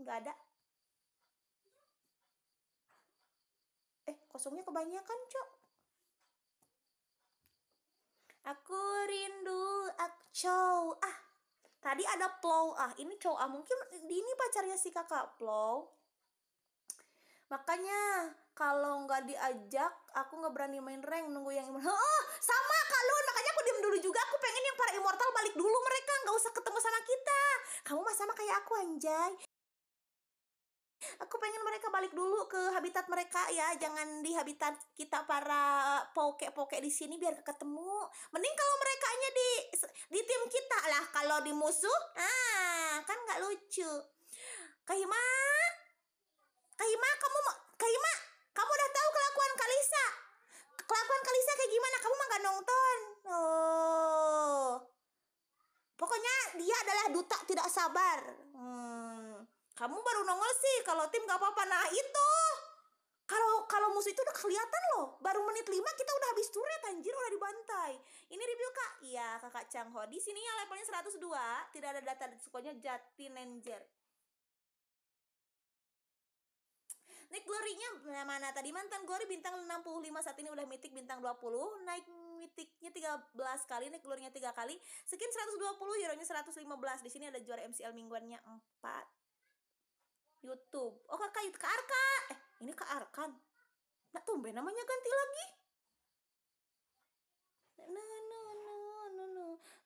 nggak ada eh kosongnya kebanyakan cok aku rindu aku cow ah tadi ada plow ah ini cow ah mungkin ini pacarnya si kakak plow makanya kalau nggak diajak aku nggak berani main rank nunggu yang immortal oh sama kak Lun makanya aku diem dulu juga aku pengen yang para immortal balik dulu mereka nggak usah ketemu sama kita kamu mah sama kayak aku anjay aku pengen mereka balik dulu ke habitat mereka ya jangan di habitat kita para eh, poke-poke di sini biar ketemu mending kalau mereka nya di di tim kita lah kalau di musuh ah kan nggak lucu Kahima Kahima kamu Kahima kamu udah tahu kelakuan Kalisa kelakuan Kalisa kayak gimana kamu mah gak nonton oh pokoknya dia adalah duta tidak sabar hmm kamu baru nongol sih kalau tim gak apa-apa nah itu kalau kalau musuh itu udah kelihatan loh baru menit lima kita udah habis turret anjir udah dibantai ini review kak iya kakak Changho di sini ya levelnya 102 tidak ada data skornya jati nenjer Naik glory-nya mana tadi mantan glory bintang 65 saat ini udah mitik bintang 20 naik mitiknya 13 kali naik glory-nya 3 kali skin 120 hero nya 115 di sini ada juara MCL mingguannya 4 YouTube. Oh kakak itu Kak Arka. Eh ini Kak Arkan. Nak tumben namanya ganti lagi. No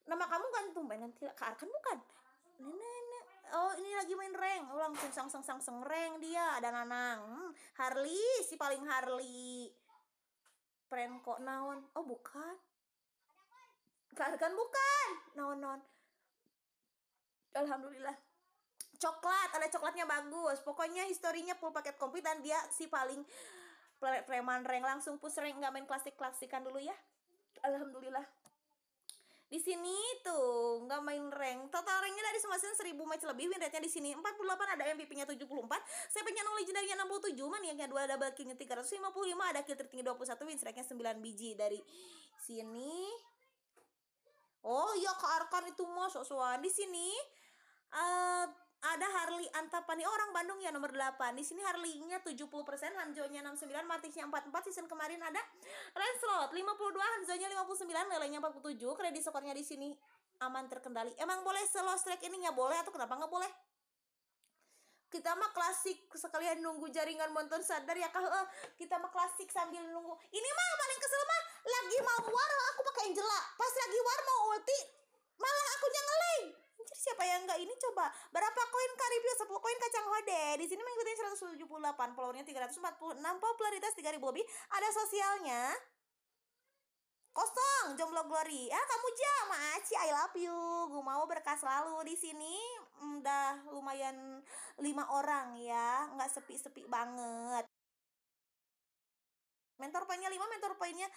Nama kamu kan tumben nanti Kak Arkan bukan? Nana, Oh ini lagi main reng, Oh langsung sang sang sang sang rank dia. Ada Nanang. Hmm, Harley si paling Harley. Prank kok naon? Oh bukan. Kak Arkan kan bukan. Naon naon. Alhamdulillah coklat ada coklatnya bagus pokoknya historinya full paket komplit dan dia si paling preman reng langsung push rank nggak main klasik klasikan dulu ya alhamdulillah di sini tuh nggak main rank total ranknya dari semua seribu match lebih win rate-nya di sini delapan ada MVP-nya tujuh puluh 74 saya punya nol legendary-nya 67 yang kedua double kill-nya tiga ratus lima puluh 355 ada kill tertinggi dua 21 win strike-nya sembilan biji dari sini Oh iya ke itu mosok soal di sini uh, ada Harley Antapani oh, orang Bandung ya nomor 8 di sini Harley-nya 70% Hanzo-nya 69 Matic-nya 44 season kemarin ada Renslot 52 Hanzo-nya 59 Lele-nya 47 kredit skornya di sini aman terkendali emang boleh slow strike ini ya boleh atau kenapa nggak boleh kita mah klasik sekalian nunggu jaringan monton sadar ya kah kita mah klasik sambil nunggu ini mah paling kesel mah lagi mau war aku pakai Angela Berapa koin Kak review sepuluh koin kacang hode? Di sini mengikuti 178, followernya 346, popularitas 3000 lebih. Ada sosialnya. Kosong, jomblo glory. Ah, kamu jam, Aci, I love you. Gue mau berkas selalu di sini. Udah mm, lumayan lima orang ya, nggak sepi-sepi banget. Mentor poinnya 5, mentor poinnya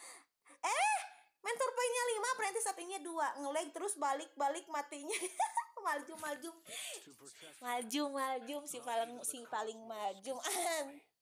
Eh, mentor poinnya 5, apprentice satunya 2 Ngeleg terus balik-balik matinya maljum maljum maljum maljum si paling si paling maljum